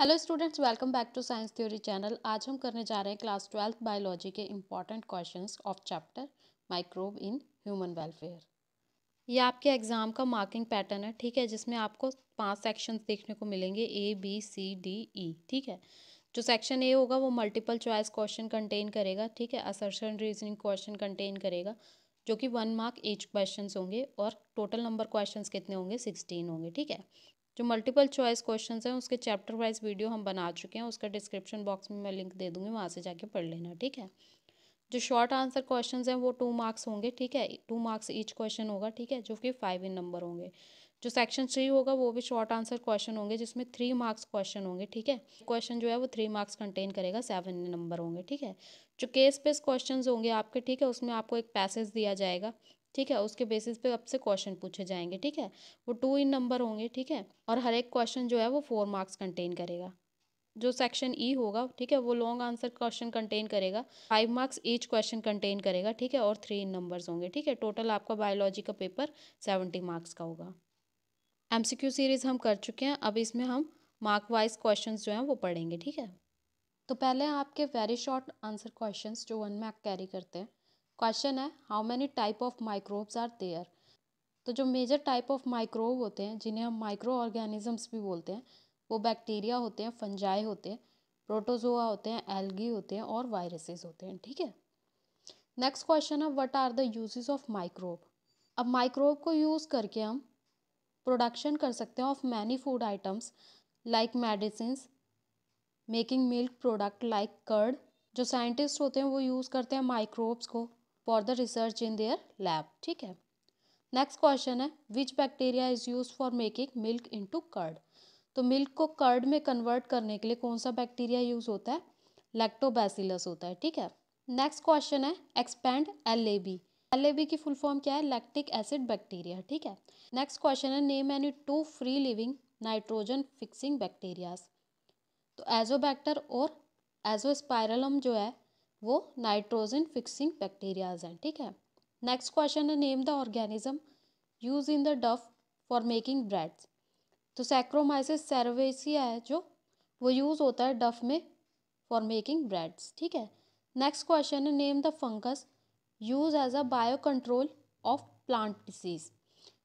hello students welcome back to Science Theory channel आज हम करने जा रहे हैं क्लास ट्वेल्थ बायोलॉजी के important questions of chapter microbe in human welfare ये आपके एग्ज़ाम का मार्किंग पैटर्न है ठीक है जिसमें आपको पांच सेक्शंस देखने को मिलेंगे ए बी सी डी ई ठीक है जो सेक्शन ए होगा वो मल्टीपल चॉइस क्वेश्चन कंटेन करेगा ठीक है असर्शन रीजनिंग क्वेश्चन कंटेन करेगा जो कि वन मार्क एच क्वेश्चन होंगे और टोटल नंबर क्वेश्चन कितने होंगे सिक्सटीन होंगे ठीक है जो मल्टीपल चॉइस क्वेश्चन हैं उसके चैप्टर वाइज वीडियो हम बना चुके हैं उसका डिस्क्रिप्शन बॉक्स में मैं लिंक दे दूँगी वहाँ से जाके पढ़ लेना ठीक है जो शॉर्ट आंसर क्वेश्चन हैं वो टू मार्क्स होंगे ठीक है टू मार्क्स ईच क्वेश्चन होगा ठीक है जो कि फाइव इन नंबर होंगे जो सेक्शन थ्री होगा वो भी शॉर्ट आंसर क्वेश्चन होंगे जिसमें थ्री मार्क्स क्वेश्चन होंगे ठीक है क्वेश्चन जो है वो थ्री मार्क्स कंटेन करेगा सेवन नंबर होंगे ठीक है जो केस बेस क्वेश्चन होंगे आपके ठीक है उसमें आपको एक पैसेज दिया जाएगा ठीक है उसके बेसिस पे आपसे क्वेश्चन पूछे जाएंगे ठीक है वो टू इन नंबर होंगे ठीक है और हर एक क्वेश्चन जो है वो फोर मार्क्स कंटेन करेगा जो सेक्शन ई e होगा ठीक है वो लॉन्ग आंसर क्वेश्चन कंटेन करेगा five marks each question contain करेगा ठीक है और थ्री इन नंबर्स होंगे ठीक है टोटल आपका बायोलॉजी का पेपर सेवेंटी मार्क्स का होगा एम सीरीज़ हम कर चुके हैं अब इसमें हम मार्क वाइज क्वेश्चन जो हैं वो पढ़ेंगे ठीक है तो पहले आपके वेरी शॉर्ट आंसर क्वेश्चन जो वन मार्क कैरी करते हैं क्वेश्चन है how many type of microbes are there तो जो मेजर टाइप ऑफ माइक्रोब होते हैं जिन्हें हम माइक्रो ऑर्गेनिजम्स भी बोलते हैं वो बैक्टीरिया होते हैं फंजाई होते हैं प्रोटोजोआ होते हैं एल्गी होते हैं और वायरसेस होते हैं ठीक है नेक्स्ट क्वेश्चन है what are the uses of microbe अब माइक्रोब को यूज़ करके हम प्रोडक्शन कर सकते हैं of many food items like medicine making milk product like curd जो साइंटिस्ट होते हैं वो यूज़ करते हैं माइक्रोब्स को for the research in their lab ठीक है नेक्स्ट क्वेश्चन है which bacteria is use for making milk into curd तो मिल्क को कर्ड में कन्वर्ट करने के लिए कौन सा बैक्टीरिया यूज़ होता है लैक्टोबैसिलस होता है ठीक है नेक्स्ट क्वेश्चन है expand L A B L A B की फुल फॉर्म क्या है लैक्टिक एसिड बैक्टीरिया ठीक है नेक्स्ट क्वेश्चन है name any two free living nitrogen fixing bacterias तो एजोबैक्टर और एजोस्पायरलम जो है वो नाइट्रोजन फिक्सिंग बैक्टीरियाज हैं ठीक है नेक्स्ट क्वेश्चन है name the organism use in the dough for making bread तो सैक्रोमाइसिस सर्वेसिया है जो वो यूज़ होता है डफ में फॉर मेकिंग ब्रेड्स ठीक है नेक्स्ट क्वेश्चन है name the fungus use as a bio control of plant disease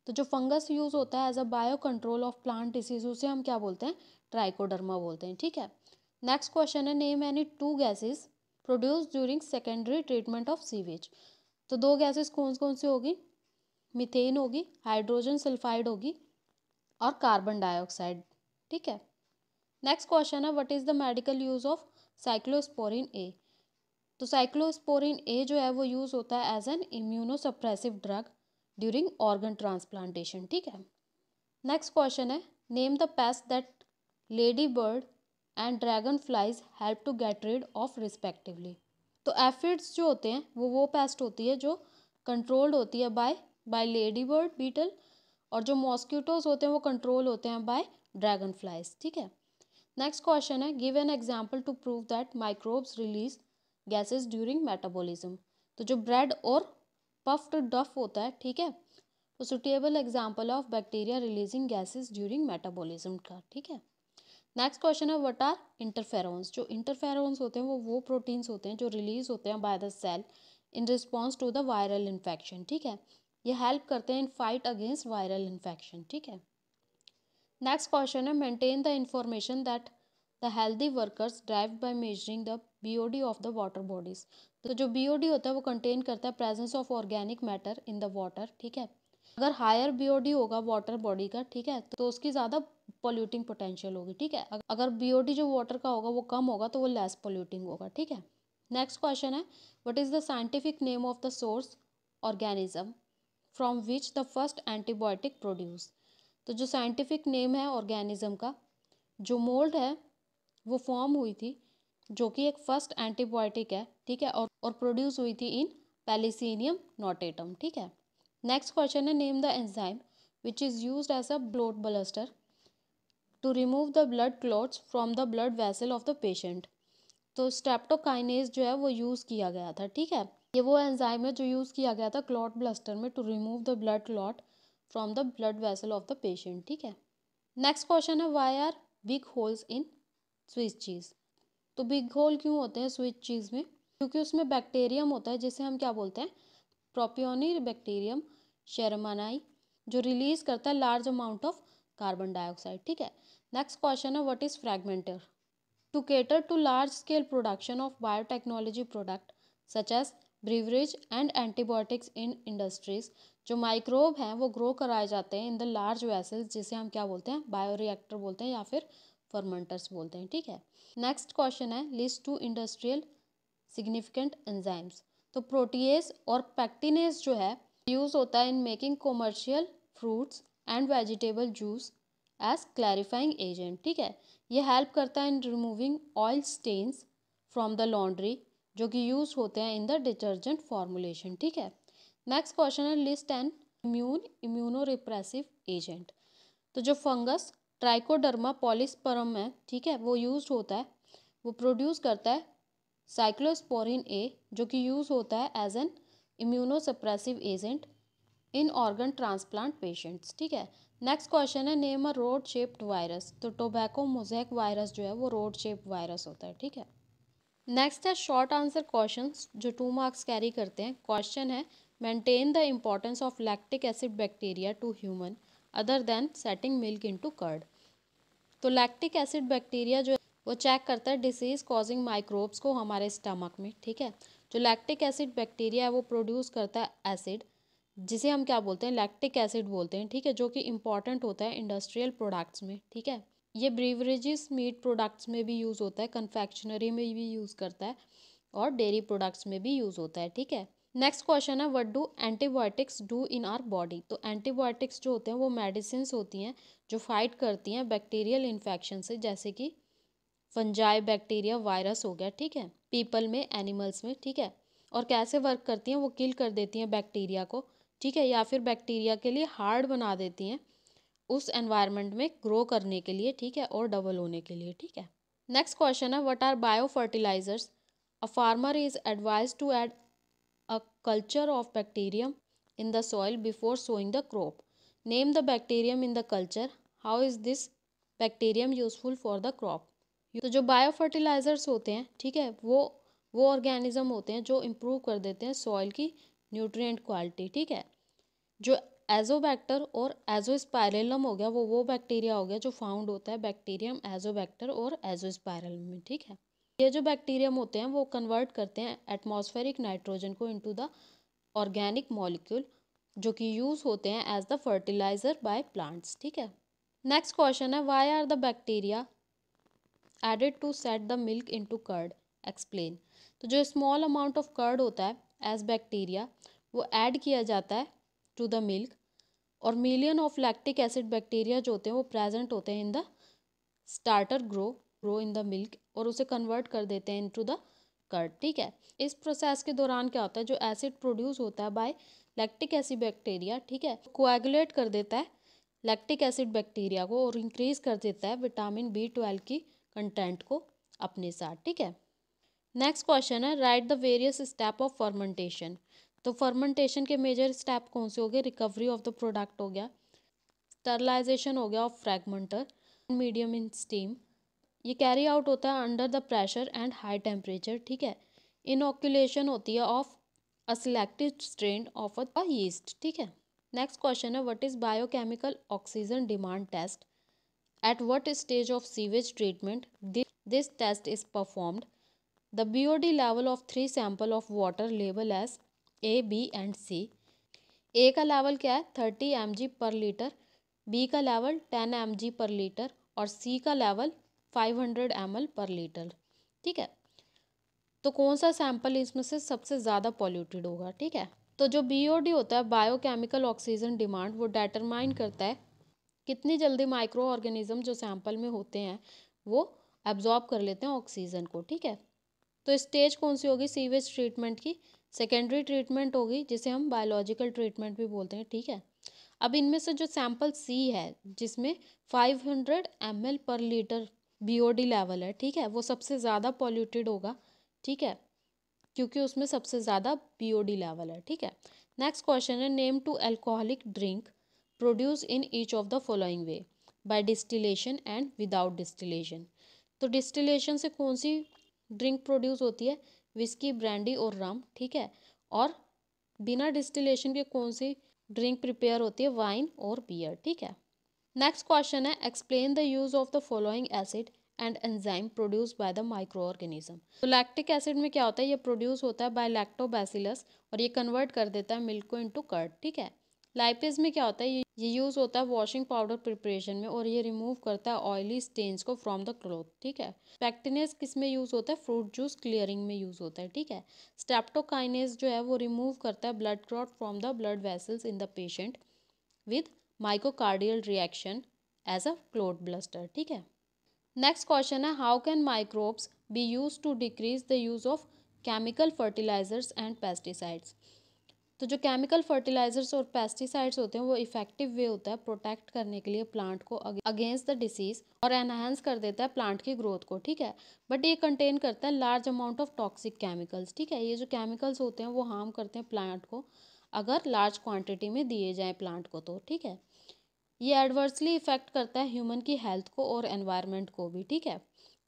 तो जो फंगस यूज़ होता है as a bio control of plant disease उसे हम क्या बोलते हैं ट्राइकोडर्मा बोलते हैं ठीक है नेक्स्ट क्वेश्चन है name any two gases produce during secondary treatment of sewage तो दो गैसेस कौन कौन सी होगी मिथेन होगी हाइड्रोजन सल्फाइड होगी और कार्बन डाइऑक्साइड ठीक है नेक्स्ट क्वेश्चन है what is the medical use of cyclosporin A तो साइक्लोस्पोरिन ए जो है वो यूज़ होता है as an immunosuppressive drug during organ transplantation ठीक है नेक्स्ट क्वेश्चन है name the pest that lady bird and dragon flies help to get rid of respectively तो एफिड्स जो होते हैं वो वो पेस्ट होती है जो कंट्रोल्ड होती है by by lady bird beetle और जो मॉस्किटोज होते हैं वो कंट्रोल होते हैं बाय ड्रैगन फ्लाइज ठीक है नेक्स्ट क्वेश्चन है give an example to prove that microbes release gases during metabolism तो जो ब्रेड और पफ्ड डफ होता है ठीक है तो suitable example of bacteria releasing gases during metabolism का ठीक है नेक्स्ट क्वेश्चन है व्हाट आर इंटरफेरोन्स जो इंटरफेरोन्स होते हैं वो वो प्रोटीन्स होते हैं जो रिलीज होते हैं by the cell in response to the viral infection ठीक है ये हेल्प करते हैं in fight against viral infection ठीक है नेक्स्ट क्वेश्चन है maintain the information that the healthy workers drive by measuring the BOD of the water bodies तो जो बीओडी होता है वो कंटेन करता है presence of organic matter in the water ठीक है अगर हायर बीओडी होगा वाटर बॉडी का ठीक है तो उसकी ज़्यादा पोल्यूटिंग पोटेंशियल होगी ठीक है अगर बीओडी जो वाटर का होगा वो कम होगा तो वो लेस पोल्यूटिंग होगा ठीक है नेक्स्ट क्वेश्चन है what is the scientific name of the source organism from which the first antibiotic produce तो जो साइंटिफिक नेम है ऑर्गेनिज्म का जो मोल्ड है वो फॉर्म हुई थी जो कि एक फर्स्ट एंटीबायोटिक है ठीक है और और प्रोड्यूस हुई थी इन पेलिसिनियम नोटेटम ठीक है नेक्स्ट क्वेश्चन है name the enzyme which is use as a blood buster to remove the blood clots from the blood vessel of the patient तो स्टेप्टोकाइनेज जो है वो यूज़ किया गया था ठीक है ये वो एंजाइम है जो यूज़ किया गया था क्लॉट ब्लस्टर में to remove the blood clot from the blood vessel of the patient ठीक है नेक्स्ट क्वेश्चन है why are big holes in Swiss cheese तो बिग होल क्यों होते हैं स्विच चीज़ में क्योंकि उसमें बैक्टीरियम होता है जिसे हम क्या बोलते हैं प्रोपियोनी बैक्टीरियम शेरमानाई जो रिलीज़ करता है large amount of carbon dioxide ठीक है नेक्स्ट क्वेश्चन है what is fermenter to cater to large scale production of biotechnology product such as beverage and antibiotics in industries जो माइक्रोब हैं वो ग्रो कराए जाते हैं इन द लार्ज वेसल्स जिसे हम क्या बोलते हैं बायोरिएक्टर बोलते हैं या फिर फर्मेंटर्स बोलते हैं ठीक है नेक्स्ट क्वेश्चन है list two industrial significant enzymes तो प्रोटीएस और पैक्टिनेस जो है यूज़ होता है in making commercial fruits and vegetable juice as clarifying agent ठीक है ये हेल्प करता है in removing oil stains from the laundry जो कि यूज़ होते हैं इन द डिटर्जेंट फॉर्मुलेशन ठीक है नेक्स्ट क्वेश्चन है list and immune immunorepressive agent तो जो फंगस ट्राइकोडर्मा पॉलिस्परम है ठीक है वो यूज होता है वो प्रोड्यूस करता है साइक्लोस्पोरिन ए जो कि यूज़ होता है as an immunosuppressive agent in organ transplant patients ठीक है नेक्स्ट क्वेश्चन है name a rod shaped virus तो टोबैको मोजैक वायरस जो है वो रोड शेप्ड वायरस होता है ठीक है नेक्स्ट है शॉर्ट आंसर क्वेश्चन जो टू मार्क्स कैरी करते हैं क्वेश्चन है maintain the importance of lactic acid bacteria to human other than setting milk to curd तो लैक्टिक एसिड बैक्टीरिया जो वो चेक करता है डिसीज़ कॉजिंग माइक्रोब्स को हमारे स्टमक में ठीक है जो लैक्टिक एसिड बैक्टीरिया है वो प्रोड्यूस करता है एसिड जिसे हम क्या बोलते हैं लैक्टिक एसिड बोलते हैं ठीक है जो कि इंपॉर्टेंट होता है इंडस्ट्रियल प्रोडक्ट्स में ठीक है ये ब्रीवरेजेस मीट प्रोडक्ट्स में भी यूज़ होता है कन्फेक्शनरी में भी यूज़ करता है और डेयरी प्रोडक्ट्स में भी यूज़ होता है ठीक है नेक्स्ट क्वेश्चन है what do antibiotics do in our body तो एंटीबायोटिक्स जो होते हैं वो मेडिसिन होती हैं जो फाइट करती हैं बैक्टीरियल इन्फेक्शन से जैसे कि फंजाई बैक्टीरिया वायरस हो गया ठीक है पीपल में एनिमल्स में ठीक है और कैसे वर्क करती हैं वो किल कर देती हैं बैक्टीरिया को ठीक है या फिर बैक्टीरिया के लिए हार्ड बना देती हैं उस एनवायरनमेंट में ग्रो करने के लिए ठीक है और डबल होने के लिए ठीक है नेक्स्ट क्वेश्चन है what are bio fertilisers a farmer is advise to add a culture of bacterium in the soil before sowing the crop name the bacterium in the culture how is this bacterium useful for the crop तो जो bio fertilisers होते हैं ठीक है वो वो organism होते हैं जो इम्प्रूव कर देते हैं सॉइल की न्यूट्रिएंट क्वालिटी ठीक है जो एजोबैक्टर और एजोस्पायरलम हो गया वो वो बैक्टीरिया हो गया जो फाउंड होता है बैक्टीरियम एजोबैक्टर और एजोस्पायरलम में ठीक है ये जो बैक्टीरियम होते हैं वो कन्वर्ट करते हैं एटमॉस्फेरिक नाइट्रोजन को इनटू द ऑर्गेनिक मॉलिक्यूल जो कि यूज़ होते हैं as the fertiliser by plants ठीक है नेक्स्ट क्वेश्चन है why are the bacteria added to set the milk into curd explain तो जो स्मॉल अमाउंट ऑफ कर्ड होता है एज बैक्टीरिया वो ऐड किया जाता है टू द मिल्क और million of lactic acid bacteria जो होते हैं वो प्रेजेंट होते हैं in the starter grow grow in the milk और उसे कन्वर्ट कर देते हैं इन टू द कर्ड ठीक है इस प्रोसेस के दौरान क्या होता है जो एसिड प्रोड्यूस होता है बाय लैक्टिक एसिड बैक्टीरिया ठीक है कोएगुलेट कर देता है लैक्टिक एसिड बैक्टीरिया को और इंक्रीज कर देता है विटामिन बी ट्वेल्व की कंटेंट को अपने साथ ठीक है नेक्स्ट क्वेश्चन है write the various step of fermentation तो फर्मेंटेशन के मेजर स्टेप कौन से हो गए रिकवरी ऑफ द प्रोडक्ट हो गया स्टरलाइजेशन हो गया of fermenter medium in steam ये कैरी आउट होता है under the pressure and high temperature ठीक है इनोक्यूलेशन होती है of a selected strain of a yeast ठीक है नेक्स्ट क्वेश्चन है what is biochemical oxygen demand test at what stage of sewage treatment this test is performed the B O D level of three sample of water level as A B and C ए का level क्या है thirty M per litre B का level ten M per litre और C का level five hundred M per litre ठीक है तो कौन सा सैंपल इसमें से सबसे ज़्यादा पॉल्यूटेड होगा ठीक है तो जो बी होता है बायोकेमिकल ऑक्सीजन डिमांड वो डेटरमाइन करता है कितनी जल्दी माइक्रो ऑर्गेनिज्म जो सैंपल में होते हैं वो एब्जॉर्ब कर लेते हैं ऑक्सीजन को ठीक है तो स्टेज कौन सी होगी सीवेज ट्रीटमेंट की सेकेंडरी ट्रीटमेंट होगी जिसे हम बायोलॉजिकल ट्रीटमेंट भी बोलते हैं ठीक है अब इनमें से जो सैम्पल सी है जिसमें 500 hundred M L per litre BOD level है ठीक है वो सबसे ज़्यादा पॉल्यूटेड होगा ठीक है क्योंकि उसमें सबसे ज़्यादा बीओडी लेवल है ठीक है नेक्स्ट क्वेश्चन है name two alcoholic drink produce in each of the following way by distillation and without distillation तो डिस्टिलेशन से कौन सी ड्रिंक प्रोड्यूस होती है विस्की ब्रांडी और रम ठीक है और बिना डिस्टिलेशन के कौन सी ड्रिंक प्रिपेयर होती है वाइन और बियर ठीक है नेक्स्ट क्वेश्चन है explain the use of the following acid and enzyme produce by the microorganism तो लैक्टिक एसिड में क्या होता है ये प्रोड्यूस होता है बाय लैक्टोबैसिलस और ये कन्वर्ट कर देता है मिल्क को इनटू कर्ड ठीक है लाइपेज में क्या होता है ये यूज़ होता है वॉशिंग पाउडर प्रिपरेशन में और ये रिमूव करता है ऑयली स्टेन्स को फ्रॉम द क्लोथ ठीक है पैक्टिनेस किस में यूज़ होता है फ्रूट जूस क्लियरिंग में यूज़ होता है ठीक है स्टेप्टोकाइनेस जो है वो रिमूव करता है blood clot from the blood vessels in the patient with myocardial reaction as a clot buster ठीक है नेक्स्ट क्वेश्चन है how can microbes be use to decrease the use of chemical fertilisers and pesticides तो जो chemical fertilisers और pesticides होते हैं वो effective way होता है प्रोटेक्ट करने के लिए प्लांट को अगेंस्ट द डिसीज़ और एनहेंस कर देता है प्लांट की ग्रोथ को ठीक है बट ये कंटेन करता है large amount of toxic chemicals ठीक है ये जो केमिकल्स होते हैं वो हार्म करते हैं प्लांट को अगर लार्ज क्वान्टिटी में दिए जाएँ प्लांट को तो ठीक है ये एडवर्सली इफेक्ट करता है ह्यूमन की हेल्थ को और एनवायरमेंट को भी ठीक है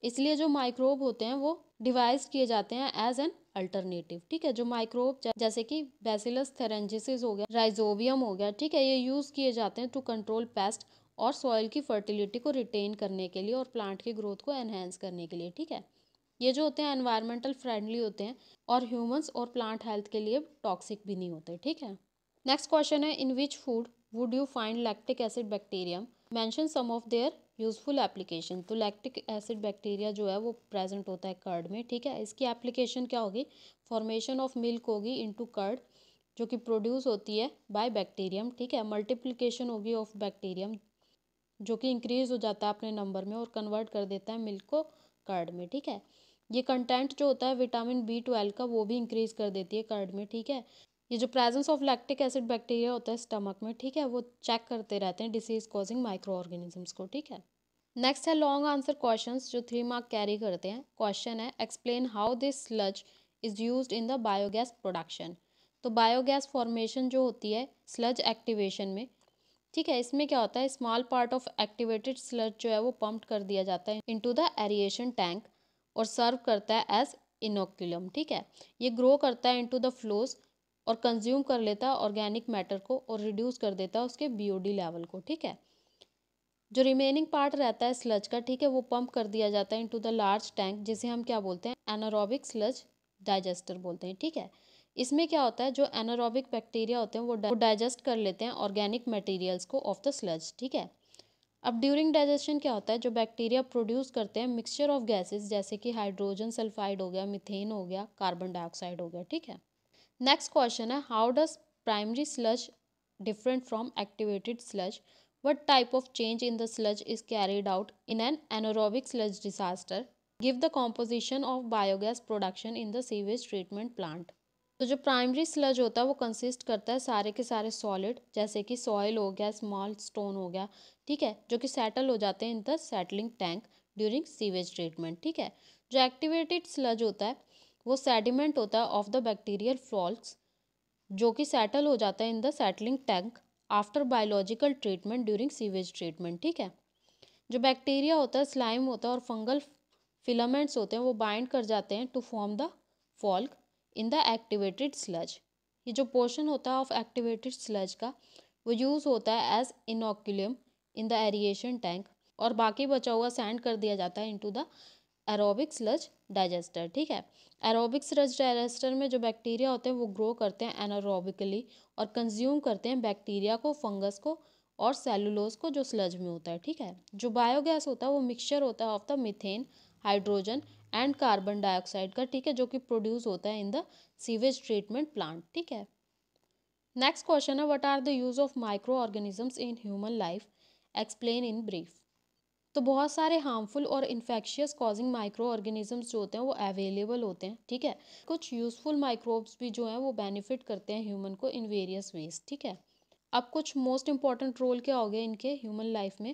इसलिए जो माइक्रोब होते हैं वो डिवाइस किए जाते हैं एज एन अल्टरनेटिव ठीक है जो माइक्रोब जैसे कि बेसिलस थेरेंजिसिस हो गया राइजोबियम हो गया ठीक है ये यूज़ किए जाते हैं टू कंट्रोल पेस्ट और सॉइल की फर्टिलिटी को रिटेन करने के लिए और प्लांट की ग्रोथ को एनहेंस करने के लिए ठीक है ये जो होते हैं एनवायरमेंटल फ्रेंडली होते हैं और ह्यूमंस और प्लांट हेल्थ के लिए टॉक्सिक भी नहीं होते ठीक है नेक्स्ट क्वेश्चन है in which food would you find lactic acid bacterium mention some of their useful application तो लैक्टिक एसिड बैक्टीरिया जो है वो प्रेजेंट होता है कर्ड में ठीक है इसकी एप्लीकेशन क्या होगी फॉर्मेशन ऑफ मिल्क होगी इनटू कर्ड जो कि प्रोड्यूस होती है बाय बैक्टीरियम ठीक है मल्टीप्लिकेशन होगी ऑफ बैक्टीरियम जो कि इंक्रीज हो जाता है अपने नंबर में और कन्वर्ट कर देता है मिल्क को कर्ड में ठीक है ये कंटेंट जो होता है विटामिन बी ट्वेल्व का वो भी इंक्रीज कर देती है कर्ड में ठीक है ये जो presence of lactic acid bacteria होता है स्टमक में ठीक है वो चेक करते रहते हैं डिसीज कॉजिंग माइक्रो ऑर्गेनिजम्स को ठीक है नेक्स्ट है लॉन्ग आंसर क्वेश्चन जो थ्री मार्क कैरी करते हैं क्वेश्चन है explain how this sludge is use in the biogas production तो बायोगैस फॉर्मेशन जो होती है स्लज एक्टिवेशन में ठीक है इसमें क्या होता है small part of activated sludge जो है वो पम्प कर दिया जाता है इन द एरिएशन टैंक और सर्व करता है एज इनोक्यूलम ठीक है ये ग्रो करता है इन द फ्लोज और कंज्यूम कर लेता है ऑर्गेनिक मैटर को और रिड्यूस कर देता है उसके बीओडी लेवल को ठीक है जो रिमेनिंग पार्ट रहता है स्लज का ठीक है वो पंप कर दिया जाता है इनटू द लार्ज टैंक जिसे हम क्या बोलते हैं एनारोबिक स्लज डाइजेस्टर बोलते हैं ठीक है इसमें क्या होता है जो एनारोबिक बैक्टीरिया होते हैं वो डाइजेस्ट कर लेते हैं ऑर्गेनिक मटेरियल्स को ऑफ द स्लज ठीक है अब ड्यूरिंग डाइजेशन क्या होता है जो बैक्टीरिया प्रोड्यूस करते हैं मिक्सचर ऑफ गैसेस जैसे कि हाइड्रोजन सल्फाइड हो गया मिथेन हो गया कार्बन डाइऑक्साइड हो गया ठीक है नेक्स्ट क्वेश्चन है how does primary sludge different from activated sludge what type of change in the sludge is carried out in an anaerobic sludge digester give the composition of biogas production in the sewage treatment plant तो जो primary sludge होता है वो consist करता है सारे के सारे सॉलिड जैसे कि सॉयल हो गया स्मॉल स्टोन हो गया ठीक है जो कि सेटल हो जाते हैं in the settling tank during sewage treatment ठीक है जो एक्टिवेटेड स्लज होता है वो सेडिमेंट होता है ऑफ द बैक्टीरियल फॉल्स जो कि सेटल हो जाता है in the settling tank after biological treatment during sewage treatment ठीक है जो बैक्टीरिया होता है स्लाइम होता है और फंगल फिलामेंट्स होते हैं वो बाइंड कर जाते हैं to form the floc in the activated sludge ये जो पोर्शन होता है ऑफ एक्टिवेटेड स्लज का वो यूज़ होता है as inoculum in the aeration tank और बाकी बचा हुआ सैंड कर दिया जाता है into the aerobic sludge digester ठीक है एरोबिक स्लज डाइजेस्टर में जो बैक्टीरिया होते हैं वो ग्रो करते हैं एनारोबिकली और कंज्यूम करते हैं बैक्टीरिया को फंगस को और सेलुलोज को जो स्लज में होता है ठीक है जो बायोगैस होता है वो मिक्सचर होता है of the methane hydrogen and carbon dioxide का ठीक है जो कि प्रोड्यूस होता है in the sewage treatment plant ठीक है नेक्स्ट क्वेश्चन है what are the use of microorganisms in human life explain in brief तो बहुत सारे हार्मफुल और इन्फेक्शियस कॉजिंग माइक्रो ऑर्गेनिजम्स जो होते हैं वो अवेलेबल होते हैं ठीक है कुछ यूज़फुल माइक्रोब्स भी जो हैं वो बेनिफिट करते हैं ह्यूमन को इन वेरियस वेज ठीक है अब कुछ मोस्ट इंपॉर्टेंट रोल क्या हो गया इनके ह्यूमन लाइफ में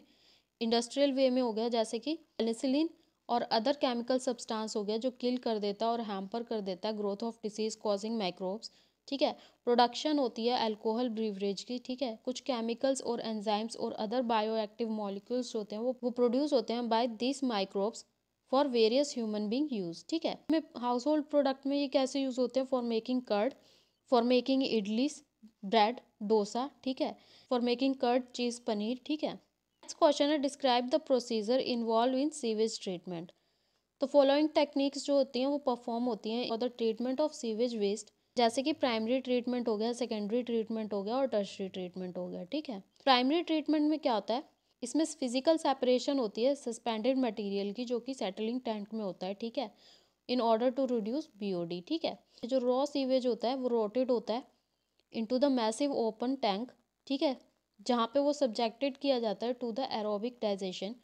इंडस्ट्रियल वे में हो गया जैसे कि पेनिसिलिन और अदर केमिकल सब्सटेंस हो गया जो किल कर देता है और हैम्पर कर देता है growth of disease causing microbes ठीक है प्रोडक्शन होती है अल्कोहल ब्रीवरेज की ठीक है कुछ केमिकल्स और एंजाइम्स और अदर बायोएक्टिव मॉलिक्यूल्स होते हैं वो वो प्रोड्यूस होते हैं by this microbes for various human being use ठीक है हाउस होल्ड प्रोडक्ट में ये कैसे यूज़ होते हैं for making curd for making idlis bread dosa ठीक है for making curd cheese paneer ठीक है नेक्स्ट क्वेश्चन है describe the procedure involve in sewage treatment तो फॉलोइंग टेक्निक्स जो होती हैं वो परफॉर्म होती हैं और the treatment of sewage waste जैसे कि प्राइमरी ट्रीटमेंट हो गया सेकेंडरी ट्रीटमेंट हो गया और टर्शरी ट्रीटमेंट हो गया ठीक है प्राइमरी ट्रीटमेंट में क्या होता है इसमें फिजिकल सेपरेशन होती है सस्पेंडेड मटेरियल की जो कि सेटलिंग टैंक में होता है ठीक है in order to reduce BOD ठीक है जो रॉ सीवेज होता है वो रोटेड होता है into the massive open tank ठीक है जहाँ पे वो सब्जेक्टेड किया जाता है to the aerobic digestion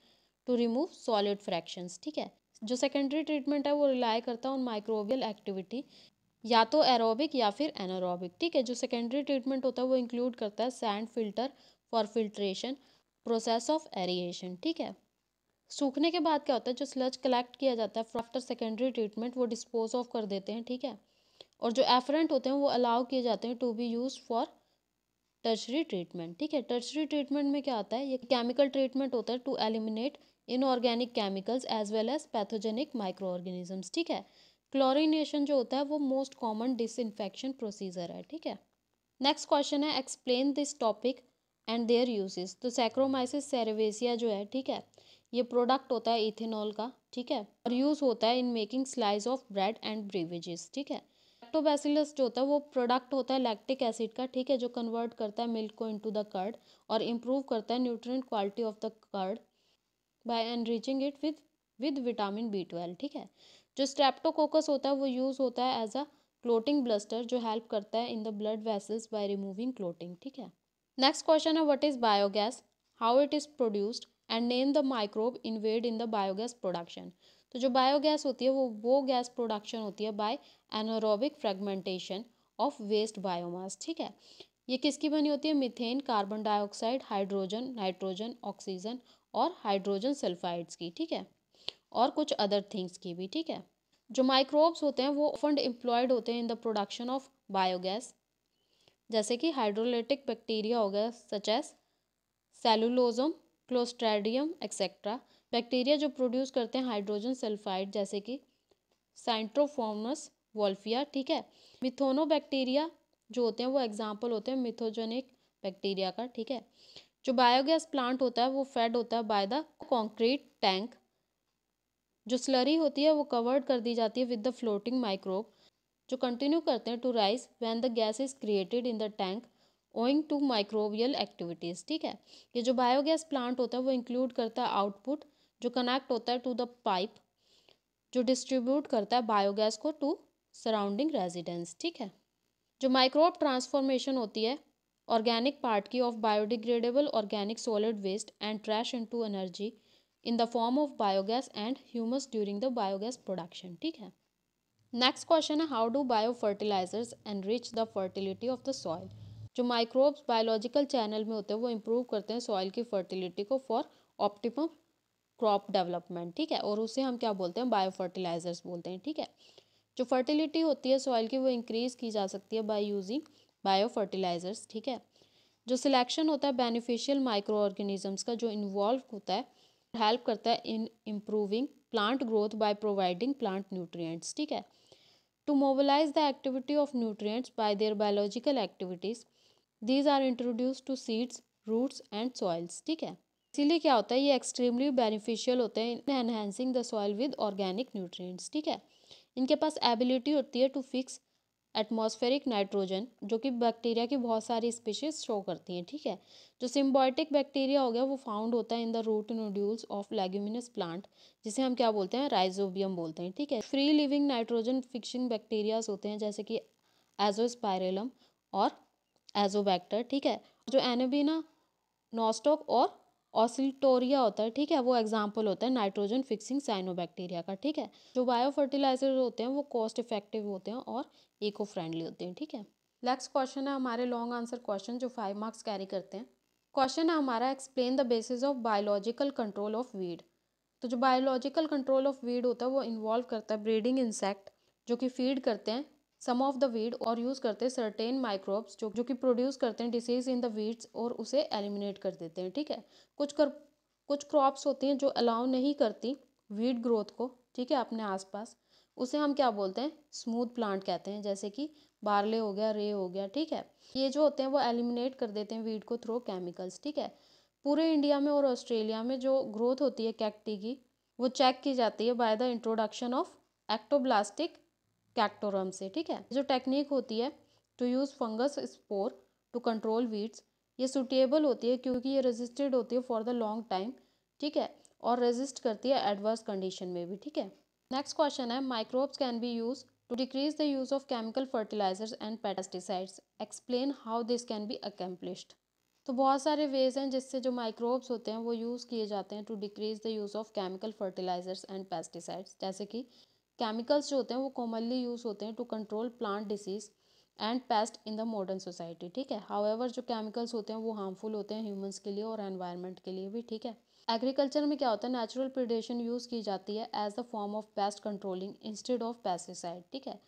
to remove solid fractions ठीक है जो सेकेंडरी ट्रीटमेंट है वो रिलाई करता है ऑन माइक्रोबियल एक्टिविटी या तो एरोबिक या फिर एनारोबिक ठीक है जो सेकेंडरी ट्रीटमेंट होता है वो इंक्लूड करता है sand filter for filtration process of aeration ठीक है सूखने के बाद क्या होता है जो स्लज कलेक्ट किया जाता है आफ्टर सेकेंडरी ट्रीटमेंट वो डिस्पोज ऑफ कर देते हैं ठीक है और जो एफरेंट होते हैं वो अलाउ किए जाते हैं to be use for tertiary treatment ठीक है टर्चरी ट्रीटमेंट में क्या आता है ये केमिकल ट्रीटमेंट होता है to eliminate inorganic chemicals as well as pathogenic microorganisms ठीक है क्लोरिनेशन जो होता है वो मोस्ट कॉमन डिसइनफेक्शन प्रोसीजर है ठीक है नेक्स्ट क्वेश्चन है explain this topic and their uses तो सैक्रोमाइसिस सेरेवेसिया जो है ठीक है ये प्रोडक्ट होता है इथेनॉल का ठीक है और यूज़ होता है in making slice of bread and beverages ठीक है लैक्टोबैसिलस जो होता है वो प्रोडक्ट होता है लैक्टिक एसिड का ठीक है जो कन्वर्ट करता है मिल्क को इनटू द कर्ड और इम्प्रूव करता है nutrient quality of the curd by enriching it with with vitamin B twelve ठीक है जो स्ट्रेप्टोकोकस होता है वो यूज़ होता है एज अ क्लोटिंग ब्लस्टर जो हेल्प करता है in the blood vessels by removing clotting ठीक है नेक्स्ट क्वेश्चन है what is biogas how it is produced and name the microbe involved in the biogas production तो जो बायोगैस होती है वो वो गैस प्रोडक्शन होती है by anaerobic fragmentation of waste biomass ठीक है ये किसकी बनी होती है methane carbon dioxide hydrogen nitrogen oxygen और हाइड्रोजन सल्फाइड्स की ठीक है और कुछ अदर थिंग्स की भी ठीक है जो माइक्रोब्स होते हैं वो फंड एम्प्लॉयड होते हैं in the production of biogas जैसे कि हाइड्रोलिटिक बैक्टीरिया हो गया such as cellulosum Clostridium et cetera bacteria जो प्रोड्यूस करते हैं हाइड्रोजन सल्फाइड जैसे कि साइंट्रोफोमस वॉल्फिया ठीक है मिथोनो बैक्टीरिया जो होते हैं वो एग्जाम्पल होते हैं मिथोजेनिक बैक्टीरिया का ठीक है जो बायोगैस प्लांट होता है वो फेड होता है बाय द कॉन्क्रीट टैंक जो स्लरी होती है वो कवर्ड कर दी जाती है विद द फ्लोटिंग माइक्रोब जो कंटिन्यू करते हैं to rise when the gas is created in the tank owing to microbial activities ठीक है ये जो बायोगैस प्लांट होता है वो इंक्लूड करता है आउटपुट जो कनेक्ट होता है टू द पाइप जो डिस्ट्रीब्यूट करता है बायोगैस को टू सराउंडिंग रेजिडेंस ठीक है जो माइक्रोब ट्रांसफॉर्मेशन होती है ऑर्गेनिक पार्ट की of biodegradable organic solid waste and trash into energy in the form of biogas and humus during the biogas production ठीक है नेक्स्ट क्वेश्चन है how do biofertilisers enrich the fertility of the soil जो microbes biological channel में होते हैं वो improve करते हैं सॉइल की फर्टिलिटी को फॉर ऑप्टिमम क्रॉप डेवलपमेंट ठीक है और उसे हम क्या बोलते हैं बायो फर्टिलाइजर्स बोलते हैं ठीक है जो फर्टिलिटी होती है सॉइल की वो इंक्रीज की जा सकती है बाय यूजिंग बायो फर्टिलाइजर्स ठीक है जो सिलेक्शन होता है बेनिफिशियल माइक्रो ऑर्गेनिजम्स का जो इन्वॉल्व होता है हेल्प करता है in improving plant growth by providing plant nutrients ठीक है to mobilise the activity of nutrients by their biological activities these are introduce to seeds roots and soils ठीक है इसीलिए क्या होता है ये एक्सट्रीमली बेनिफिशियल होते हैं in enhancing the soil with organic nutrients ठीक है इनके पास एबिलिटी होती है टू फिक्स एटमॉस्फेरिक नाइट्रोजन जो कि बैक्टीरिया की बहुत सारी स्पीशीज शो करती हैं ठीक है जो सिम्बॉयटिक बैक्टीरिया हो गया वो फाउंड होता है in the root nodules of leguminous plant जिसे हम क्या बोलते हैं राइजोबियम बोलते हैं ठीक है free living nitrogen fixing bacterias होते हैं जैसे कि एजोस्पायरेलम और एजोबैक्टर ठीक है जो एनोबिना नोस्टोक और ऑसिटोरिया होता है ठीक है वो एग्जाम्पल होता है नाइट्रोजन फिक्सिंग साइनोबैक्टीरिया का ठीक है जो बायो फर्टिलाइजर होते हैं वो कॉस्ट इफेक्टिव होते हैं और इको फ्रेंडली होते हैं ठीक है नेक्स्ट क्वेश्चन है हमारे लॉन्ग आंसर क्वेश्चन जो फाइव मार्क्स कैरी करते हैं क्वेश्चन है हमारा explain the basis of biological control of weed तो जो बायोलॉजिकल कंट्रोल ऑफ वीड होता है वो इन्वॉल्व करता है ब्रीडिंग इंसेक्ट जो कि फीड करते हैं सम ऑफ द वीड और यूज़ करते हैं सर्टेन माइक्रोब्स जो जो कि प्रोड्यूस करते हैं डिसीज इन द वीड्स और उसे एलिमिनेट कर देते हैं ठीक है कुछ कर कुछ क्रॉप्स होती हैं जो अलाउ नहीं करती वीड ग्रोथ को ठीक है अपने आसपास उसे हम क्या बोलते हैं स्मूथ प्लांट कहते हैं जैसे कि बारले हो गया रे हो गया ठीक है ये जो होते हैं वो एलिमिनेट कर देते हैं वीड को थ्रो केमिकल्स ठीक है पूरे इंडिया में और ऑस्ट्रेलिया में जो ग्रोथ होती है कैक्टी की वो चेक की जाती है by the introduction of Cactoblastis cactorum से ठीक है जो टेक्निक होती है to use fungus spore to control weeds ये सुटेबल होती है क्योंकि ये रजिस्टेड होती है फॉर द लॉन्ग टाइम ठीक है और रजिस्ट करती है एडवर्स कंडीशन में भी ठीक है नेक्स्ट क्वेश्चन है microbes can be use to decrease the use of chemical fertilisers and pesticides explain how this can be accomplished तो बहुत सारे वेज हैं जिससे जो माइक्रोब्स होते हैं वो यूज़ किए जाते हैं to decrease the use of chemical fertilisers and pesticides जैसे कि केमिकल्स जो होते हैं वो कॉमनली यूज़ होते हैं to control plant disease and pest in the modern society ठीक है हाउएवर जो केमिकल्स होते हैं वो हार्मफुल होते हैं ह्यूमंस के लिए और एनवायरनमेंट के लिए भी ठीक है एग्रीकल्चर में क्या होता है नेचुरल प्रिडेशन यूज़ की जाती है as the form of pest controlling instead of pesticide ठीक है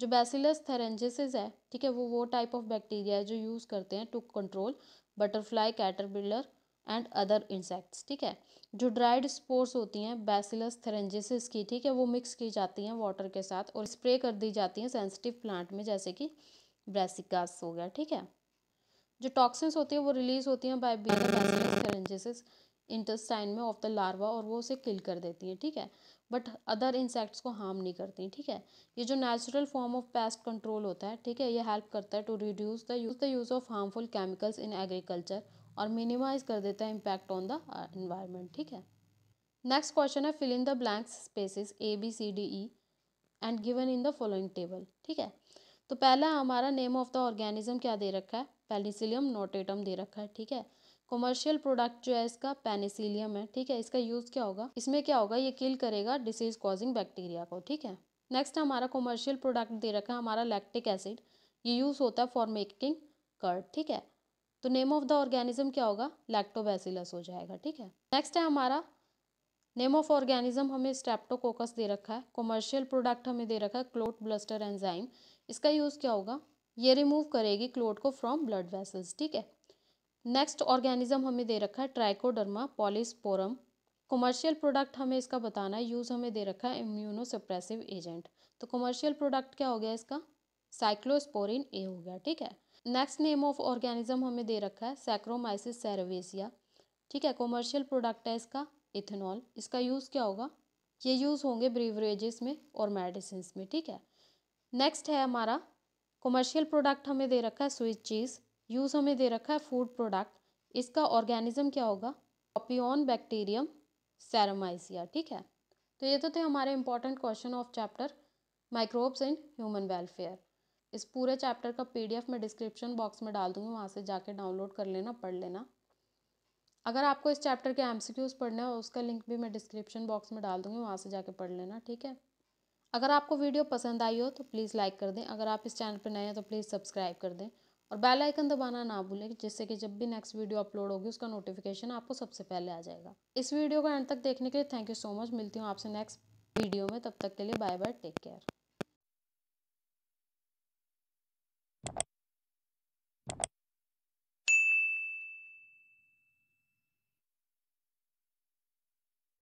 जो बेसिलस थेरेंजेसिस है ठीक है वो वो टाइप ऑफ बैक्टीरिया है जो यूज़ करते हैं to control butterfly caterpillar and other insects ठीक है जो ड्राइड स्पोर्स होती हैं बैसिलस थेरेंजेसिस की ठीक है वो मिक्स की जाती हैं वाटर के साथ और स्प्रे कर दी जाती हैं सेंसिटिव प्लांट में जैसे कि ब्रेसिकास हो गया ठीक है जो टॉक्सिन्स होती हैं वो रिलीज होती हैं बाय बीटा बैसिलस थेरेंजेसिस में ऑफ द लार्वा और वो उसे किल कर देती हैं ठीक है बट अदर इंसेक्ट्स को हार्म नहीं करती ठीक है ये जो natural form of pest control होता है ठीक है ये हेल्प करता है to reduce the use the use of harmful chemicals in agriculture और मिनिमाइज कर देता है इम्पैक्ट ऑन द इन्वायरमेंट ठीक है नेक्स्ट क्वेश्चन है fill in the blanks spaces A B C D E and given in the following table ठीक है तो पहला हमारा नेम ऑफ द ऑर्गेनिज्म क्या दे रखा है पेनिसिलियम नोटेटम दे रखा है ठीक है कमर्शियल प्रोडक्ट जो है इसका पेनिसिलियम है ठीक है इसका यूज़ क्या होगा इसमें क्या होगा ये किल करेगा डिसीज कॉजिंग बैक्टीरिया को ठीक है नेक्स्ट हमारा कमर्शियल प्रोडक्ट दे रखा है हमारा लैक्टिक एसिड ये यूज़ होता है फॉर मेकिंग कर्ड ठीक है तो नेम ऑफ द ऑर्गेनिज्म क्या होगा लैक्टोबैसिलस हो जाएगा ठीक है नेक्स्ट है हमारा नेम ऑफ ऑर्गेनिज्म हमें स्ट्रेप्टोकोकस दे रखा है कॉमर्शियल प्रोडक्ट हमें दे रखा है क्लोट ब्लस्टर एंजाइम इसका यूज़ क्या होगा ये रिमूव करेगी क्लोट को फ्रॉम ब्लड वेसल्स ठीक है नेक्स्ट ऑर्गेनिज्म हमें दे रखा है ट्राइकोडर्मा पॉलिसपोरम कॉमर्शियल प्रोडक्ट हमें इसका बताना है यूज़ हमें दे रखा है इम्यूनोसप्रेसिव एजेंट तो कॉमर्शियल प्रोडक्ट क्या हो गया इसका साइक्लोस्पोरिन ए हो गया ठीक है नेक्स्ट नेम ऑफ ऑर्गेनिज्म हमें दे रखा है सैक्रोमाइसिस सेरोवेसिया ठीक है कॉमर्शियल प्रोडक्ट है इसका इथेनॉल इसका यूज़ क्या होगा ये यूज़ होंगे ब्रीवरेजेस में और मेडिसिन में ठीक है नेक्स्ट है हमारा कॉमर्शियल प्रोडक्ट हमें दे रखा है स्विच चीज़ यूज़ हमें दे रखा है फूड प्रोडक्ट इसका ऑर्गेनिज्म क्या होगा ऑपियन बैक्टीरियम सैरोमाइसिया ठीक है तो ये तो थे हमारे important question of chapter microbes and human welfare इस पूरे चैप्टर का पीडीएफ मैं डिस्क्रिप्शन बॉक्स में डाल दूँगी वहाँ से जाके डाउनलोड कर लेना पढ़ लेना अगर आपको इस चैप्टर के एमसीक्यूज़ पढ़ने हो उसका लिंक भी मैं डिस्क्रिप्शन बॉक्स में डाल दूँगी वहाँ से जाके पढ़ लेना ठीक है अगर आपको वीडियो पसंद आई हो तो प्लीज़ लाइक कर दें अगर आप इस चैनल पर नए हैं तो प्लीज़ सब्सक्राइब कर दें और बेल आइकन दबाना ना भूलें जिससे कि जब भी नेक्स्ट वीडियो अपलोड होगी उसका नोटिफिकेशन आपको सबसे पहले आ जाएगा इस वीडियो को एंड तक देखने के लिए थैंक यू सो मच मिलती हूँ आपसे नेक्स्ट वीडियो में तब तक के लिए बाय बाय टेक केयर